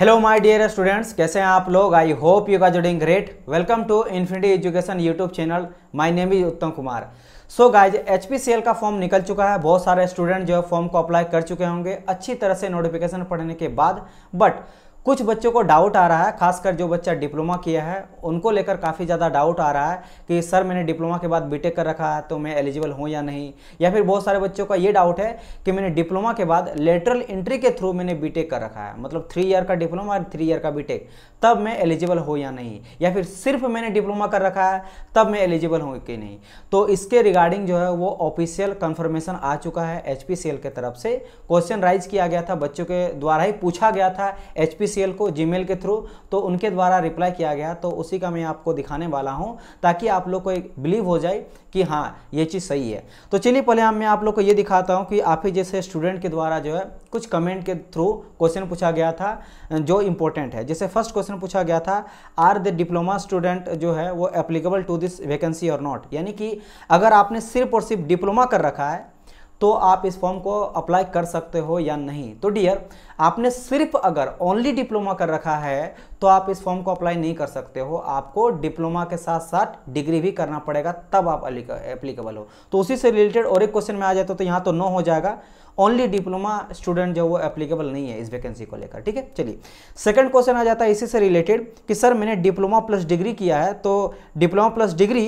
hello my dear students कैसे हैं आप लोग आई hope you are doing great welcome to infinity education YouTube channel my name is Uttam Kumar so guys H का form निकल चुका है बहुत सारे स्टूडेंट जो है फॉर्म को अप्लाई कर चुके होंगे अच्छी तरह से नोटिफिकेशन पढ़ने के बाद बट कुछ बच्चों को डाउट आ रहा है खासकर जो बच्चा डिप्लोमा किया है उनको लेकर काफ़ी ज़्यादा डाउट आ रहा है कि सर मैंने डिप्लोमा के बाद बीटेक कर रखा है तो मैं एलिजिबल हूँ या नहीं या फिर बहुत सारे बच्चों का ये डाउट है कि मैंने डिप्लोमा के बाद लेटरल एंट्री के थ्रू मैंने बी कर रखा है मतलब थ्री ईयर का डिप्लोमा और थ्री ईयर का बी तब मैं एलिजिबल हूँ या नहीं या फिर सिर्फ मैंने डिप्लोमा कर रखा है तब मैं एलिजिबल हूँ कि नहीं तो इसके रिगार्डिंग जो है वो ऑफिशियल कन्फर्मेशन आ चुका है एच की तरफ से क्वेश्चन राइज किया गया था बच्चों के द्वारा ही पूछा गया था एच ऑफिशियल को जीमेल के थ्रू तो उनके द्वारा रिप्लाई किया गया तो उसी का मैं आपको दिखाने वाला हूँ ताकि आप लोग को एक बिलीव हो जाए कि हाँ ये चीज़ सही है तो चलिए पहले हम मैं आप लोग को ये दिखाता हूँ कि आप ही जैसे स्टूडेंट के द्वारा जो है कुछ कमेंट के थ्रू क्वेश्चन पूछा गया था जो इम्पोर्टेंट है जैसे फर्स्ट क्वेश्चन पूछा गया था आर द डिप्लोमा स्टूडेंट जो है वो एप्लीकेबल टू दिस वैकेंसी और नॉट यानी कि अगर आपने सिर्फ और सिर्फ डिप्लोमा कर रखा है तो आप इस फॉर्म को अप्लाई कर सकते हो या नहीं तो डियर आपने सिर्फ अगर ओनली डिप्लोमा कर रखा है तो आप इस फॉर्म को अप्लाई नहीं कर सकते हो आपको डिप्लोमा के साथ साथ डिग्री भी करना पड़ेगा तब आप एप्लीकेबल हो तो उसी से रिलेटेड और एक क्वेश्चन में आ जाता तो यहाँ तो नो हो जाएगा ओनली डिप्लोमा स्टूडेंट जो वो एप्लीकेबल नहीं है इस वैकेंसी को लेकर ठीक है चलिए सेकंड क्वेश्चन आ जाता है इसी से रिलेटेड कि सर मैंने डिप्लोमा प्लस डिग्री किया है तो डिप्लोमा प्लस डिग्री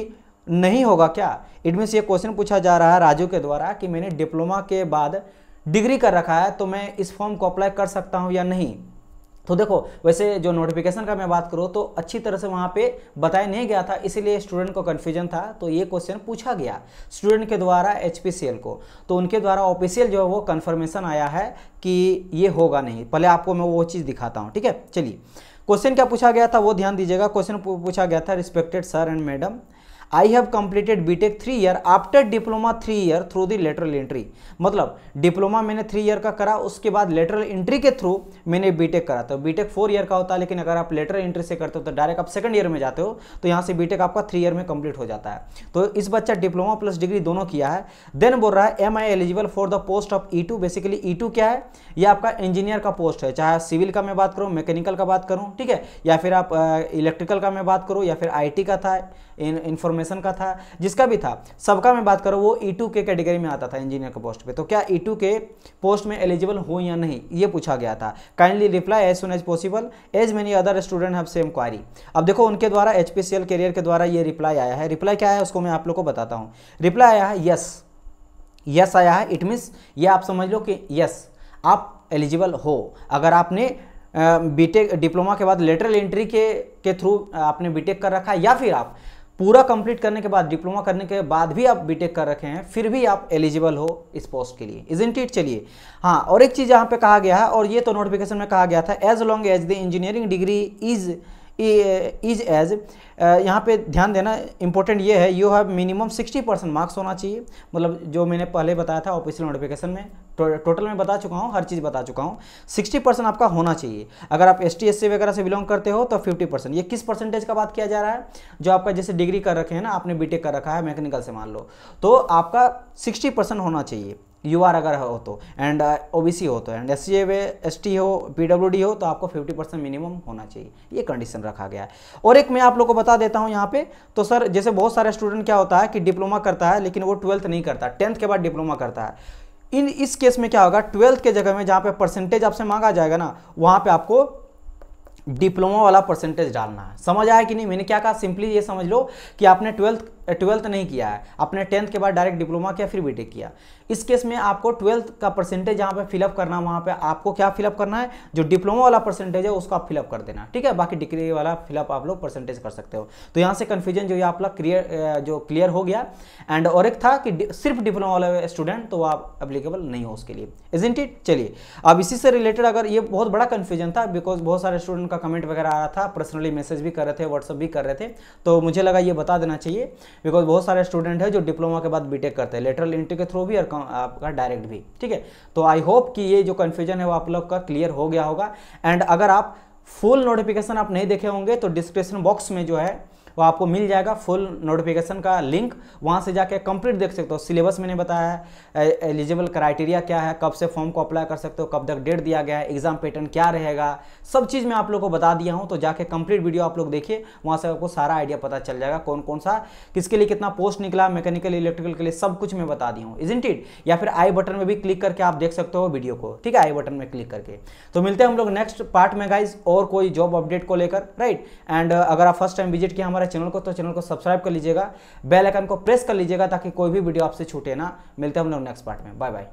नहीं होगा क्या इट मीन्स ये क्वेश्चन पूछा जा रहा है राजू के द्वारा कि मैंने डिप्लोमा के बाद डिग्री कर रखा है तो मैं इस फॉर्म को अप्लाई कर सकता हूँ या नहीं तो देखो वैसे जो नोटिफिकेशन का मैं बात करूँ तो अच्छी तरह से वहाँ पे बताया नहीं गया था इसीलिए स्टूडेंट को कन्फ्यूजन था तो ये क्वेश्चन पूछा गया स्टूडेंट के द्वारा एच को तो उनके द्वारा ऑफिशियल जो है वो कन्फर्मेशन आया है कि ये होगा नहीं पहले आपको मैं वो चीज़ दिखाता हूँ ठीक है चलिए क्वेश्चन क्या पूछा गया था वो ध्यान दीजिएगा क्वेश्चन पूछा गया था respected sir and madam I have completed B Tech three year after diploma three year through the lateral entry मतलब डिप्लोमा मैंने थ्री ईयर का करा उसके बाद लेटरल एंट्री के थ्रू मैंने बीटेक करा तो बीटेक फोर ईयर का होता है लेकिन अगर आप लेटरल एंट्री से करते हो तो डायरेक्ट आप सेकंड ईयर में जाते हो तो यहाँ से बीटेक आपका थ्री ईयर में कंप्लीट हो जाता है तो इस बच्चा डिप्लोमा प्लस डिग्री दोनों किया है देन बोल रहा है am I eligible for the post of E basically E क्या है यह आपका इंजीनियर का पोस्ट है चाहे सिविल का मैं बात करूँ मैकेनिकल का बात करूँ ठीक है या फिर आप इलेक्ट्रिकल का मैं बात करूँ या फिर आई का था इन्फॉर्मेशन ऑटोमेशन का था जिसका भी था सबका मैं बात करूँ वो ई टू के कैटेगरी में आता था इंजीनियर के पोस्ट पर तो क्या ई टू के पोस्ट में एलिजिबल हो या नहीं ये पूछा गया था kindly reply as soon as possible as many other student have same query अब देखो उनके द्वारा एच पी करियर के द्वारा ये रिप्लाई आया है रिप्लाई क्या है उसको मैं आप लोग को बताता हूँ रिप्लाई आया है यस यस आया है इट मीन्स ये आप समझ लो कि यस आप एलिजिबल हो अगर आपने बीटेक डिप्लोमा के बाद लेटरल एंट्री के के थ्रू आपने बीटेक कर रखा है या फिर आप पूरा कंप्लीट करने के बाद डिप्लोमा करने के बाद भी आप बीटेक कर रखे हैं फिर भी आप एलिजिबल हो इस पोस्ट के लिए इज इट चलिए हाँ और एक चीज़ यहाँ पे कहा गया है और ये तो नोटिफिकेशन में कहा गया था as long as the engineering degree is is as uh, यहाँ पे ध्यान देना इंपॉर्टेंट ये है you have minimum 60 percent marks होना चाहिए मतलब जो मैंने पहले बताया था ऑफिशियल नोटिफिकेशन में टो, तो टोटल में बता चुका हूँ हर चीज़ बता चुका हूँ 60 परसेंट आपका होना चाहिए अगर आप एस टी वगैरह से बिलोंग करते हो तो 50 परसेंट ये किस परसेंटेज का बात किया जा रहा है जो आपका जैसे डिग्री कर रखे हैं ना आपने बी कर रखा है मैकेनिकल से मान लो तो आपका सिक्सटी होना चाहिए यू आर अगर हो तो एंड ओ बी सी हो तो and S C S T हो पीडब्ल्यूडी डी हो तो आपको फिफ्टी परसेंट मिनिमम होना चाहिए ये कंडीशन रखा गया है और एक मैं आप लोग को बता देता हूँ यहाँ पे तो सर जैसे बहुत सारे स्टूडेंट क्या होता है कि डिप्लोमा करता है लेकिन वो ट्वेल्थ नहीं करता टेंथ के बाद डिप्लोमा करता है इन इस केस में क्या होगा ट्वेल्थ के जगह में जहाँ पे परसेंटेज आपसे मांगा जाएगा ना वहाँ पर आपको डिप्लोमा वाला परसेंटेज डालना है समझ आया कि नहीं मैंने क्या कहा सिंपली ये समझ लो कि आपने ट्वेल्थ ट्वेल्थ नहीं किया है आपने टेंथ के बाद डायरेक्ट डिप्लोमा किया फिर बीटेक किया इस केस में आपको ट्वेल्थ का परसेंटेज जहाँ पे फिलअप करना वहाँ पे आपको क्या फिलअप करना है जो डिप्लोमा वाला परसेंटेज है उसको आप फिलअप कर देना ठीक है बाकी डिग्री वाला फिलअप आप लोग परसेंटेज कर सकते हो तो यहाँ से कन्फ्यूजन जो आप लोग क्लियर जो क्लियर हो गया एंड और एक था कि सिर्फ डिप्लोमा वाला स्टूडेंट तो आप एप्लीकेबल नहीं हो उसके लिए एजेंटी चलिए अब इसी से रिलेटेड अगर ये बहुत बड़ा कन्फ्यूजन था बिकॉज बहुत सारे स्टूडेंट का कमेंट वगैरह आ रहा था पर्सनली मैसेज भी कर रहे थे व्हाट्सअप भी कर रहे थे तो मुझे लगा ये बता देना चाहिए बिकॉज बहुत सारे स्टूडेंट है जो डिप्लोमा के बाद बीटेक करते हैं लेटरल इंट्री के थ्रू भी और आपका डायरेक्ट भी ठीक है तो आई होप कि ये जो कन्फ्यूजन है वो आप लोग का क्लियर हो गया होगा एंड अगर आप फुल नोटिफिकेशन आप नहीं देखे होंगे तो डिस्क्रिप्शन बॉक्स में जो है तो आपको मिल जाएगा फुल नोटिफिकेशन का लिंक वहाँ से जाके कंप्लीट देख सकते हो सिलेबस मैंने बताया है एलिजिबल क्राइटेरिया क्या है कब से फॉर्म को अप्लाई कर सकते हो कब तक डेट दिया गया है एग्जाम पैटर्न क्या रहेगा सब चीज़ मैं आप लोग को बता दिया हूँ तो जाके कंप्लीट वीडियो आप लोग देखिए वहाँ से आपको सारा आइडिया पता चल जाएगा कौन कौन सा किसके लिए कितना पोस्ट निकला मैकेनिकल इलेक्ट्रिकल के लिए सब कुछ मैं बता दी हूँ इज इट या फिर आई बटन में भी क्लिक करके आप देख सकते हो वीडियो को ठीक है आई बटन में क्लिक करके तो मिलते हैं हम लोग नेक्स्ट पार्ट में गाइज और कोई जॉब अपडेट को लेकर राइट एंड अगर आप फर्स्ट टाइम विजिट किया हमारे चैनल को तो चैनल को सब्सक्राइब कर लीजिएगा बेल आइकन को प्रेस कर लीजिएगा ताकि कोई भी वीडियो आपसे छूटे ना मिलते हैं हम लोग नेक्स्ट पार्ट में बाय बाय